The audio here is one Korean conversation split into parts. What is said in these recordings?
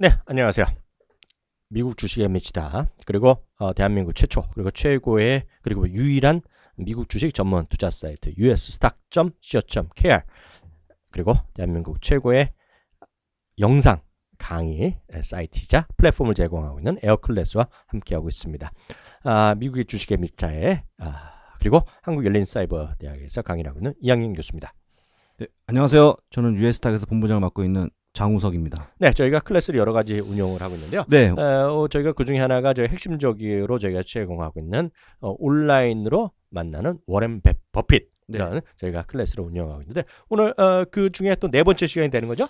네, 안녕하세요. 미국 주식에 미치다. 그리고 어, 대한민국 최초, 그리고 최고의, 그리고 유일한 미국 주식 전문 투자 사이트 usstock.co.kr 그리고 대한민국 최고의 영상 강의 사이트이자 플랫폼을 제공하고 있는 에어클래스와 함께하고 있습니다. 아, 미국의 주식에 미치다에 아, 그리고 한국열린사이버대학에서 강의를 하고 있는 이양윤 교수입니다. 네, 안녕하세요. 저는 유에스탁에서 본부장을 맡고 있는 장우석입니다. 네, 저희가 클래스를 여러 가지 운영을 하고 있는데요. 네. 어, 저희가 그 중에 하나가 저희 핵심적으로 저희가 제공하고 있는 어, 온라인으로 만나는 워렌 버핏 네. 저희가 클래스를 운영하고 있는데 오늘 어, 그 중에 또 네 번째 시간이 되는 거죠?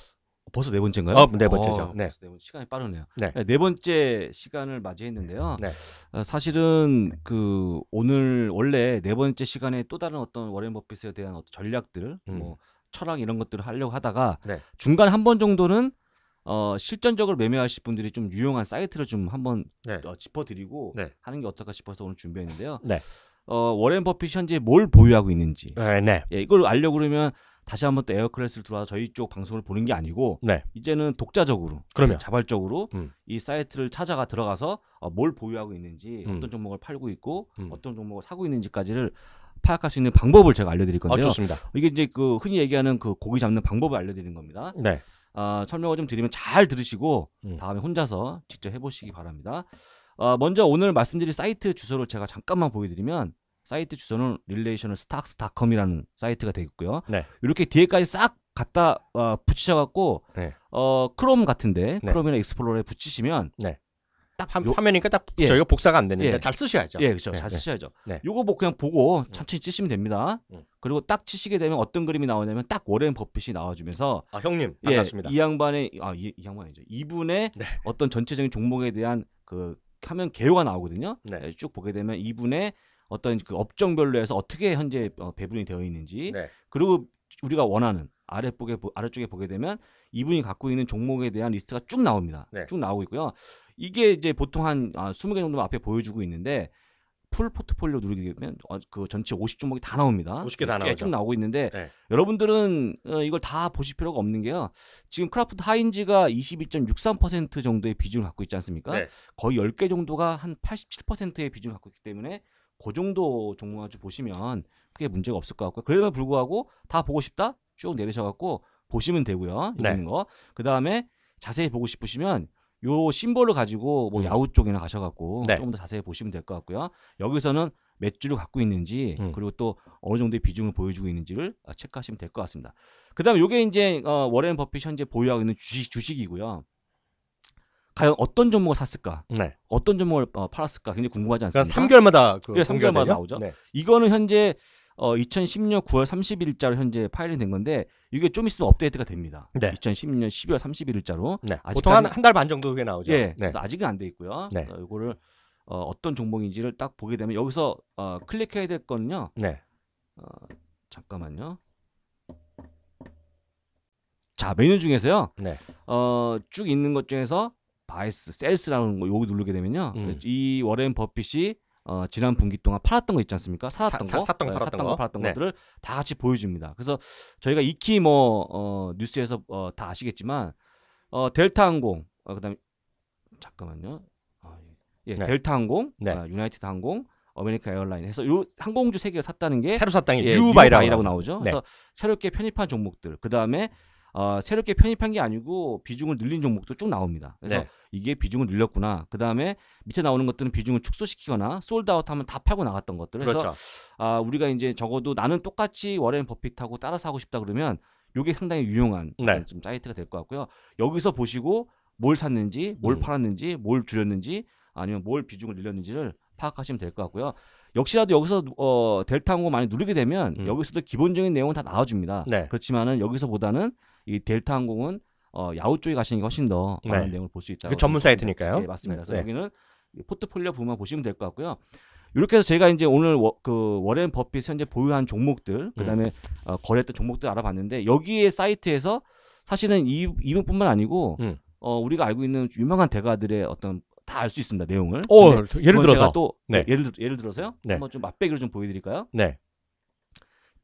벌써 네 번째인가요? 어, 네 번째죠. 어, 네. 네 번째. 시간이 빠르네요. 네. 네. 네 번째 시간을 맞이했는데요. 네. 어, 사실은 그 오늘 원래 네 번째 시간에 또 다른 어떤 워렌 버핏에 대한 어떤 전략들, 뭐 음. 뭐 철학 이런 것들을 하려고 하다가 네. 중간 한 번 정도는 어, 실전적으로 매매하실 분들이 좀 유용한 사이트를 좀 한번 네. 어, 짚어드리고 네. 하는 게 어떨까 싶어서 오늘 준비했는데요. 네. 어, 워렌 버핏 현재 뭘 보유하고 있는지 네, 네. 예, 이걸 알려고 그러면 다시 한번 또 에어클래스를 들어와서 저희 쪽 방송을 보는 게 아니고 네. 이제는 독자적으로 그러면. 네, 자발적으로 음. 이 사이트를 찾아가 들어가서 어, 뭘 보유하고 있는지 음. 어떤 종목을 팔고 있고 음. 어떤 종목을 사고 있는지까지를 파악할 수 있는 방법을 제가 알려드릴 건데요. 아, 좋습니다. 이게 이제 그 흔히 얘기하는 그 고기 잡는 방법을 알려드리는 겁니다. 네. 아, 설명을 좀 드리면 잘 들으시고 음. 다음에 혼자서 직접 해보시기 바랍니다. 어, 먼저 오늘 말씀드릴 사이트 주소를 제가 잠깐만 보여드리면 사이트 주소는 relationalstocks.com이라는 사이트가 되겠고요. 네. 이렇게 뒤에까지 싹 갖다 어, 붙이셔갖고 네. 어, 크롬 같은데 네. 크롬이나 익스플로러에 붙이시면 네. 딱 화, 요, 화면이니까 딱 예. 저희가 복사가 안되는까 예. 잘 쓰셔야죠. 예, 그렇죠. 예, 잘 네. 쓰셔야죠. 네. 요거 뭐 그냥 보고 네. 천천히 찌시면 됩니다. 음. 그리고 딱 치시게 되면 어떤 그림이 나오냐면 딱 워렌 버핏이 나와주면서 아 형님 예, 반갑습니다. 이 양반의 아이 이 양반이죠. 이분의 네. 어떤 전체적인 종목에 대한 그 화면 개요가 나오거든요. 네. 예, 쭉 보게 되면 이분의 어떤 그 업종별로 해서 어떻게 현재 어, 배분이 되어 있는지 그리고 우리가 원하는 아랫쪽에 아래쪽에 보게 되면 이분이 갖고 있는 종목에 대한 리스트가 쭉 나옵니다. 네. 쭉 나오고 있고요. 이게 이제 보통 한 20개 아, 정도 앞에 보여주고 있는데 풀 포트폴리오 누르게 되면 어, 그 전체 50 종목이 다 나옵니다. 50개 다 예, 나오죠. 쭉 나오고 있는데 네. 여러분들은 어, 이걸 다 보실 필요가 없는 게요. 지금 크라프트 하인즈가 22.63% 정도의 비중을 갖고 있지 않습니까? 네. 거의 10개 정도가 한 87%의 비중을 갖고 있기 때문에 그 정도 종목 아주 보시면 크게 문제가 없을 것 같고요. 그럼에도 불구하고 다 보고 싶다? 쭉 내리셔갖고 보시면 되고요. 네. 있는 네. 거. 그 다음에 자세히 보고 싶으시면 요 심볼을 가지고 뭐 음. 야후 쪽이나 가셔갖고 네. 조금 더 자세히 보시면 될 것 같고요. 여기서는 몇 줄을 갖고 있는지 음. 그리고 또 어느 정도의 비중을 보여주고 있는지를 아, 체크하시면 될 것 같습니다. 그다음에 요게 이제 어, 워렌 버핏 현재 보유하고 있는 주식 주식이고요. 과연 어떤 종목을 샀을까? 네. 어떤 종목을 어, 팔았을까? 굉장히 궁금하지 그러니까 않습니까? 그러니까 3개월마다 그 3개월마다 예, 나오죠. 네. 이거는 현재 어, 2 0 1 0년 9월 30일자로 현재 파일이 된 건데 이게 좀 있으면 업데이트가 됩니다. 네. 2 0 1 0년 12월 31일자로. 네. 보통 한 한 달 반 정도 후에 나오죠. 예, 네. 그래서 아직은 안 돼 있고요. 네. 어, 이거를 어, 어떤 종목인지를 딱 보게 되면 여기서 어, 클릭해야 될 거는요. 네. 어, 잠깐만요. 자 메뉴 중에서요. 네. 어 쭉 있는 것 중에서 바이스, 셀스라는 거 여기 누르게 되면요. 음. 이 워렌 버핏이 어, 지난 분기 동안 팔았던 거 있지 않습니까? 사왔던 사, 거, 사, 샀던, 네, 팔았던 거, 팔았던 네. 것들을 다 같이 보여줍니다. 그래서 저희가 익히 뭐 어, 뉴스에서 어, 다 아시겠지만 어, 델타 항공, 어, 그다음에 잠깐만요. 어, 예, 네. 델타 항공, 네. 어, 유나이티드 항공, 어메리카 에어라인 해서 요 항공주 세 개를 샀다는 게 새로 샀다는 게 예, 라 뉴바이라고 나오죠. 네. 그래서 새롭게 편입한 종목들, 그 다음에 어, 새롭게 편입한 게 아니고 비중을 늘린 종목도 쭉 나옵니다. 그래서 네. 이게 비중을 늘렸구나. 그 다음에 밑에 나오는 것들은 비중을 축소시키거나 솔드아웃하면 다 팔고 나갔던 것들. 그래서 그렇죠. 아, 우리가 이제 적어도 나는 똑같이 워렌 버핏하고 따라서 하고 싶다 그러면 이게 상당히 유용한 네. 좀 사이트가 될 것 같고요. 여기서 보시고 뭘 샀는지, 뭘 음. 팔았는지, 뭘 줄였는지 아니면 뭘 비중을 늘렸는지를 파악하시면 될 것 같고요. 역시라도 여기서 어, 델타 항공 많이 누르게 되면 음. 여기서도 기본적인 내용은 다 나와줍니다. 네. 그렇지만은 여기서보다는 이 델타 항공은 어, 야후 쪽에 가시는 게 훨씬 더 많은 네. 내용을 볼 수 있다. 그 전문 사이트니까요. 네, 맞습니다. 그래서 네. 여기는 포트폴리오 부분만 보시면 될 것 같고요. 이렇게 해서 제가 이제 오늘 워, 그 워렌 버핏 현재 보유한 종목들 음. 그다음에 음. 어, 거래했던 종목들 알아봤는데 여기에 사이트에서 사실은 이 이분뿐만 아니고 음. 어, 우리가 알고 있는 유명한 대가들의 어떤 다 알 수 있습니다 내용을. 오, 예를 들어서 또 네. 예, 예를 예를 들어서요. 네. 한번 좀 맛배기로 좀 보여드릴까요? 네.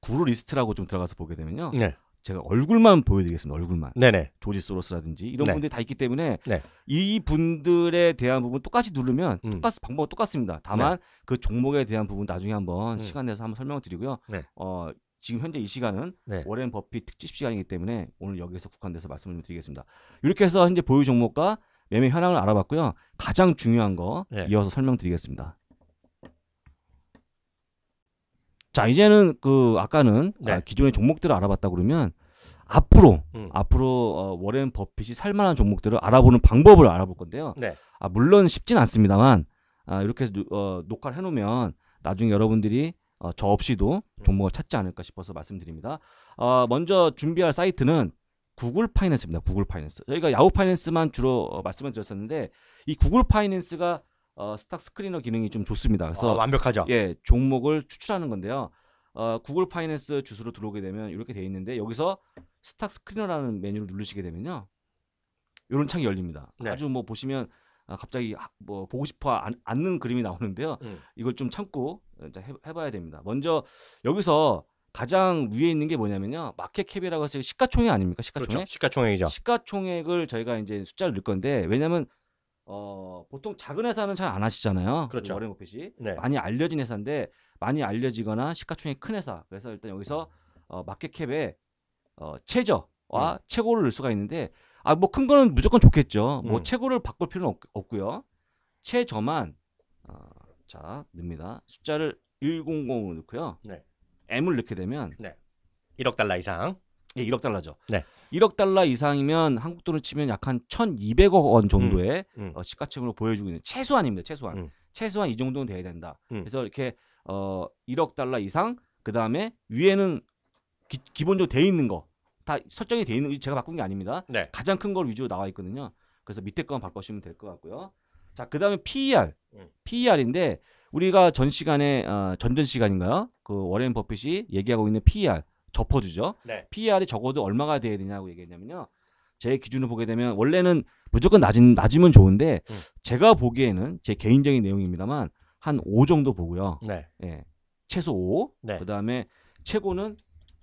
구루 리스트라고 좀 들어가서 보게 되면요. 네. 제가 얼굴만 보여드리겠습니다. 얼굴만. 네네. 조지 소로스라든지 이런 네. 분들이 다 있기 때문에 네. 이 분들에 대한 부분 똑같이 누르면 음. 똑같 방법은 똑같습니다. 다만 네. 그 종목에 대한 부분 나중에 한번 음. 시간 내서 한번 설명을 드리고요. 네. 어, 지금 현재 이 시간은 네. 워렌 버핏 특집 시간이기 때문에 오늘 여기에서 국한돼서 말씀을 드리겠습니다. 이렇게 해서 현재 보유 종목과 매매 현황을 알아봤고요. 가장 중요한 거 네. 이어서 설명드리겠습니다. 자 이제는 그 아까는 아, 네. 아, 기존의 종목들을 알아봤다 그러면 앞으로 음. 앞으로 어, 워렌 버핏이 살만한 종목들을 알아보는 방법을 알아볼 건데요. 네. 아, 물론 쉽진 않습니다만 아, 이렇게 어, 녹화를 해놓으면 나중에 여러분들이 어, 저 없이도 음. 종목을 찾지 않을까 싶어서 말씀드립니다. 어, 먼저 준비할 사이트는 구글 파이낸스입니다. 구글 파이낸스. 저희가 야후 파이낸스만 주로 어, 말씀을 드렸었는데 이 구글 파이낸스가 어, 스탁 스크리너 기능이 좀 좋습니다. 그래서 아, 완벽하죠. 예, 종목을 추출하는 건데요. 어, 구글 파이낸스 주소로 들어오게 되면 이렇게 돼 있는데 여기서 스탁 스크리너라는 메뉴를 누르시게 되면요. 이런 창이 열립니다. 네. 아주 뭐 보시면 아, 갑자기 뭐 보고 싶어 안, 않는 그림이 나오는데요. 음. 이걸 좀 참고 어, 해, 봐야 됩니다. 먼저 여기서 가장 위에 있는 게 뭐냐면요. 마켓캡이라고 해서 시가총액 아닙니까? 시가총액. 그렇죠. 시가총액이죠. 시가총액을 저희가 이제 숫자를 넣을 건데 왜냐하면 어, 보통 작은 회사는 잘 안 하시잖아요. 그 그렇죠. 월요 목표시 네. 많이 알려진 회사인데 많이 알려지거나 시가총액 큰 회사. 그래서 일단 여기서 음. 어, 마켓캡에 어, 최저와 음. 최고를 넣을 수가 있는데 아뭐큰 거는 무조건 좋겠죠. 뭐 음. 뭐 최고를 바꿀 필요는 없, 고요 최저만 어, 자 넣습니다. 숫자를 100을 넣고요. 네. M을 넣게 되면 네. 1억 달러 이상. 예, 1억 달러죠. 네. 1억 달러 이상이면 한국 돈을 치면 약 한 1,200억 원 정도의 음, 음. 어, 시가총액으로 보여주고 있는 최소한입니다. 최소한. 음. 최소한 이 정도는 돼야 된다. 음. 그래서 이렇게 어 1억 달러 이상 그다음에 위에는 기, 본적으로돼 있는 거. 다 설정이 돼 있는 거 제가 바꾼 게 아닙니다. 네. 가장 큰 걸 위주로 나와 있거든요. 그래서 밑에 거만 바꿔주시면될 것 같고요. 자, 그다음에 PER. 음. PER인데 우리가 전 시간에 어, 전전 시간인가요? 그 워렌 버핏이 얘기하고 있는 PER. 접어주죠. 네. PER이 적어도 얼마가 돼야 되냐고 얘기했냐면요. 제 기준으로 보게 되면 원래는 무조건 낮은, 낮으면 좋은데 음. 제가 보기에는 제 개인적인 내용입니다만 한 5 정도 보고요. 네. 예, 최소 5. 네. 그다음에 최고는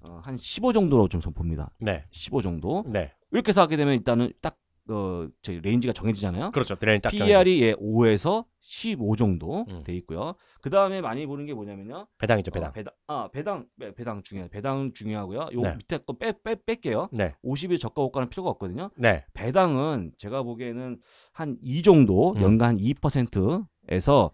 어, 한15 정도로 좀 봅니다. 네. 15 정도. 네. 이렇게 해서 하게 되면 일단은 딱 어, 저 레인지가 정해지잖아요. 그렇죠. 딱 PER이 정해져. 예, 5에서 15 정도 음. 돼 있고요. 그 다음에 많이 보는 게 뭐냐면요. 배당이죠, 어, 배당. 어, 배당, 아, 배당, 배당 중요해. 배당 중요하고요. 요 네. 밑에 거 빼, 빼, 뺄게요. 네. 50일 저가 고가는 필요가 없거든요. 네. 배당은 제가 보기에는 한 2 정도, 음. 연간 2%에서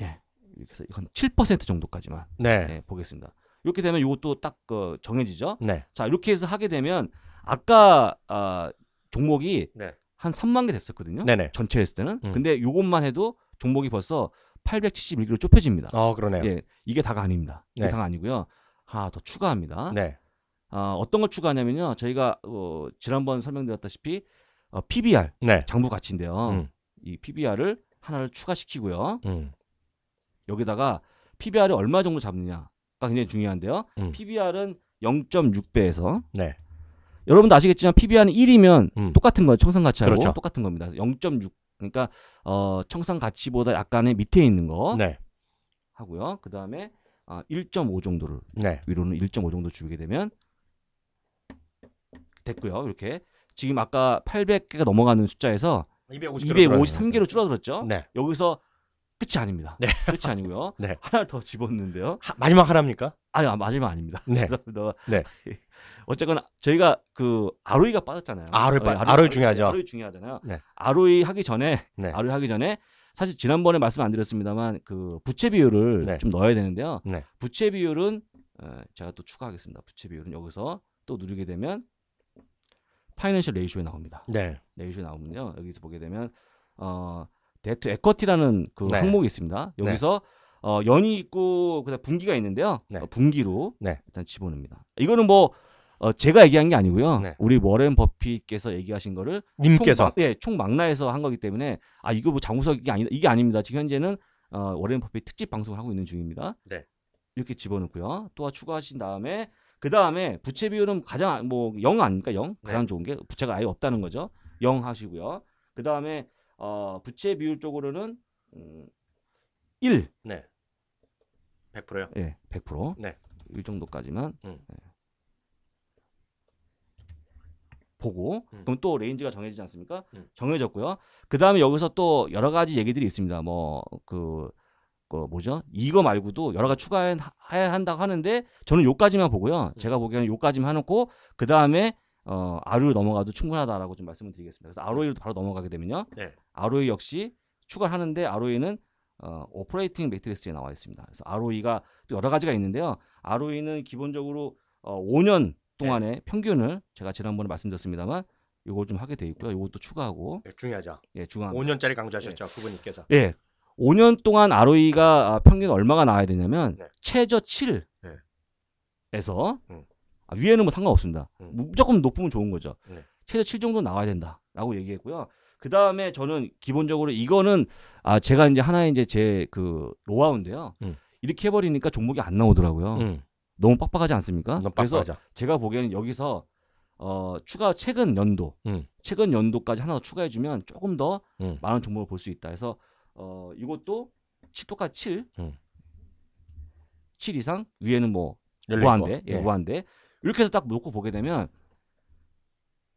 예, 그래서 이건 7% 정도까지만 네. 예, 보겠습니다. 이렇게 되면 이것도 딱 어, 정해지죠. 네. 자, 이렇게 해서 하게 되면 아까 어, 종목이 네. 한 3만 개 됐었거든요. 네네. 전체 했을 때는. 음. 근데 요것만 해도 종목이 벌써 871개로 좁혀집니다. 어, 그러네요. 예, 이게 다가 아닙니다. 이게 네. 다가 아니고요. 하나 더 추가합니다. 네. 아, 어떤 걸 추가하냐면요. 저희가 어, 지난번 설명드렸다시피 어, PBR 네. 장부 가치인데요. 음. 이 PBR을 하나를 추가시키고요. 음. 여기다가 p b r 을 얼마 정도 잡느냐가 굉장히 중요한데요. 음. PBR은 0.6배에서 네. 여러분도 아시겠지만 PBR은 1이면 음. 똑같은 거예요. 청산 가치하고 그렇죠. 똑같은 겁니다. 0.6 그러니까 어 청산 가치보다 약간의 밑에 있는 거 네. 하고요. 그다음에 아, 1.5 정도를 네. 위로는 1.5 정도 주게 되면 됐고요. 이렇게 지금 아까 800개가 넘어가는 숫자에서 253개로 줄어들었죠. 네. 여기서 끝이 아닙니다. 네. 끝이 아니고요. 네. 하나를 더 집었는데요. 하, 마지막 하나입니까? 아니 아, 마지막 아닙니다. 네. 죄송합니다. 네. 어쨌거나 저희가 그 아로이가 빠졌잖아요. 아로이 빠, 어, 예, 아로이, 중요하죠. 아로이 중요하잖아요. 네. 아로이 하기 전에 네. 아로이 하기 전에 사실 지난번에 말씀 안 드렸습니다만 그 부채 비율을 네. 좀 넣어야 되는데요. 네. 부채 비율은 어, 제가 또 추가하겠습니다. 부채 비율은 여기서 또 누르게 되면 파이낸셜 레이쇼에 나옵니다. 네. 레이쇼에 나오면요. 여기서 보게 되면 어 데트 에쿼티라는 그 네. 항목이 있습니다. 네. 여기서 어, 연이 있고 그다음 분기가 있는데요. 네. 어, 분기로 네. 일단 집어넣습니다. 이거는 뭐 어, 제가 얘기한 게 아니고요. 우리 워렌 버핏께서 얘기하신 거를 님께서 예, 총망라해서 한 거기 때문에 아 이거 뭐 장우석이 아니 다 이게 아닙니다. 지금 현재는 어, 워렌 버핏 특집 방송을 하고 있는 중입니다. 이렇게 집어넣고요. 또 추가하신 다음에 그 다음에 부채 비율은 가장 뭐 영 아닙니까 영 가장 네. 좋은 게 부채가 아예 없다는 거죠. 영 하시고요. 그 다음에 어, 부채 비율 쪽으로는 음, 1. 네. 100%요? 예, 100%. 네. 1 정도까지만 음. 예. 보고 음. 그럼 또 레인지가 정해지지 않습니까? 음. 정해졌고요. 그다음에 여기서 또 여러 가지 얘기들이 있습니다. 뭐그 그 뭐죠? 이거 말고도 여러 가지 추가해야 한다고 하는데 저는 요까지만 보고요. 제가 음. 보기에는 요까지만 해놓고 그 다음에 어, ROE로 넘어가도 충분하다라고 좀 말씀을 드리겠습니다. 그래서 ROE로 바로 넘어가게 되면요. 네. ROE 역시 추가를 하는데 ROE는 어, 오퍼레이팅 매트리스에 나와 있습니다. 그래서 ROE가 또 여러 가지가 있는데요. ROE는 기본적으로 어, 5년 동안의 네. 평균을 제가 지난번에 말씀드렸습니다만 이걸 좀 하게 돼 있고요. 이것도 추가하고 네, 중요하죠. 예, 중요한 5년짜리 강조하셨죠, 예. 부분님께서. 예. 5년 동안 ROE가 아, 평균 얼마가 나와야 되냐면 네. 최저 7에서 음. 아, 위에는 뭐 상관없습니다. 음. 무조건 높으면 좋은 거죠. 네. 최대 7 정도 나와야 된다라고 얘기했고요. 그 다음에 저는 기본적으로 이거는 아 제가 이제 하나의 이제 제 그 로아운데요. 음. 이렇게 해버리니까 종목이 안 나오더라고요. 음. 너무 빡빡하지 않습니까? 너무 그래서 제가 보기에는 여기서 어 추가 최근 연도 음. 최근 연도까지 하나 더 추가해주면 조금 더 음. 많은 종목을 볼 수 있다. 해서 어 이것도 7, 똑같이 7, 7 이상 위에는 뭐 무한대, 예, 예, 무한대. 이렇게 해서 딱 놓고 보게 되면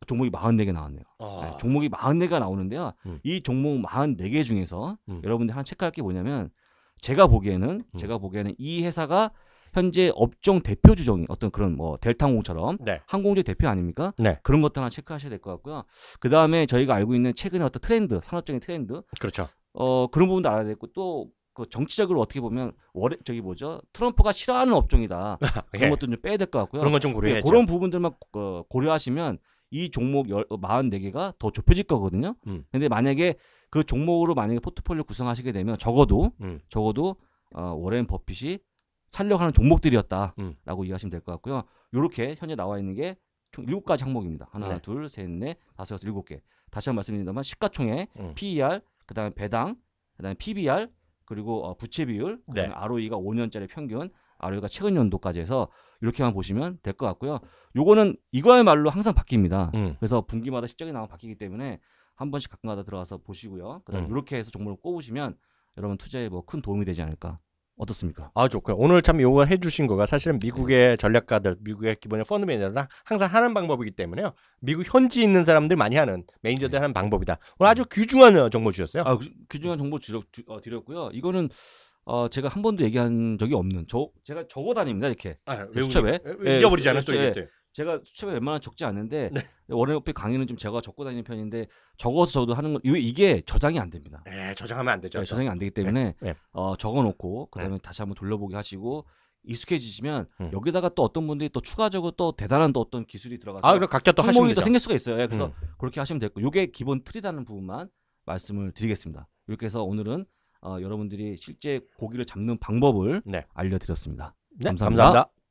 종목이 44개 나왔네요. 아. 네, 종목이 44개가 나오는데요. 음. 이 종목 44개 중에서 음. 여러분들 하나 체크할 게 뭐냐면 제가 보기에는 음. 제가 보기에는 이 회사가 현재 업종 대표 주종인 어떤 그런 뭐 델타항공처럼 네. 항공주 대표 아닙니까? 네. 그런 것도 하나 체크하셔야 될 것 같고요. 그 다음에 저희가 알고 있는 최근에 어떤 트렌드, 산업적인 트렌드, 그렇죠. 어 그런 부분도 알아야 되고 또그 정치적으로 어떻게 보면 월 저기 뭐죠 트럼프가 싫어하는 업종이다 예. 그런 것도 좀 빼야 될것 같고요. 그런 건좀 예, 고려해. 그런 부분들만 어, 고려하시면 이 종목 열, 44개가 어, 더 좁혀질 거거든요. 음. 근데 만약에 그 종목으로 만약에 포트폴리오 구성하시게 되면 적어도 음. 적어도 어, 워렌 버핏이 살려고 하는 종목들이었다라고 음. 이해하시면 될 것 같고요. 요렇게 현재 나와 있는 게총 7가지 항목입니다. 하나, 네. 둘, 셋, 넷, 다섯, 여섯, 일곱 개. 다시 한번 말씀드립니다만 시가총액, 음. PER, 그다음에 배당, 그다음에 PBR, 그리고 어, 부채 비율, 네. ROE가 5년짜리 평균, ROE가 최근 연도까지 해서 이렇게만 보시면 될 것 같고요. 요거는 이거야말로 항상 바뀝니다. 음. 그래서 분기마다 실적이 나와 바뀌기 때문에 한 번씩 가끔가다 들어가서 보시고요. 그다음 음. 이렇게 해서 종목을 꼽으시면 여러분 투자에 뭐 큰 도움이 되지 않을까 어떻습니까? 아 좋고요. 오늘 참 요거 해주신 거가 사실은 미국의 네. 전략가들, 미국의 기본의 펀드 매니저들 항상 하는 방법이기 때문에요. 미국 현지 있는 사람들 많이 하는 매니저들 네. 하는 방법이다. 오늘 아주 귀중한 어, 정보 주셨어요. 아 그, 귀중한 정보 드렸, 어, 드렸고요. 이거는 어, 제가 한 번도 얘기한 적이 없는 저 제가 적어 다닙니다 이렇게 아, 수첩에 예, 잊어버리지 않았죠 예, 제가 수첩에 웬만하 적지 않은데 네. 워렌오피 강의는 좀 제가 적고 다니는 편인데 적어서 저도 하는 건 이게 저장이 안 됩니다. 네, 저장하면 안 되죠. 네, 저장이 안 되기 네. 때문에 네. 어, 적어놓고 그다음에 네. 다시 한번 돌려보기 하시고 익숙해지시면 음. 여기다가 또 어떤 분들이 또 추가적으로 또 대단한 또 어떤 기술이 들어가서 아, 그럼 각자 또 하시면 또 생길 수가 있어요. 예, 그래서 음. 그렇게 하시면 되고 요게 기본 틀이라는 부분만 말씀을 드리겠습니다. 이렇게 해서 오늘은 어, 여러분들이 실제 고기를 잡는 방법을 네. 알려드렸습니다. 감사합니다. 감사합니다.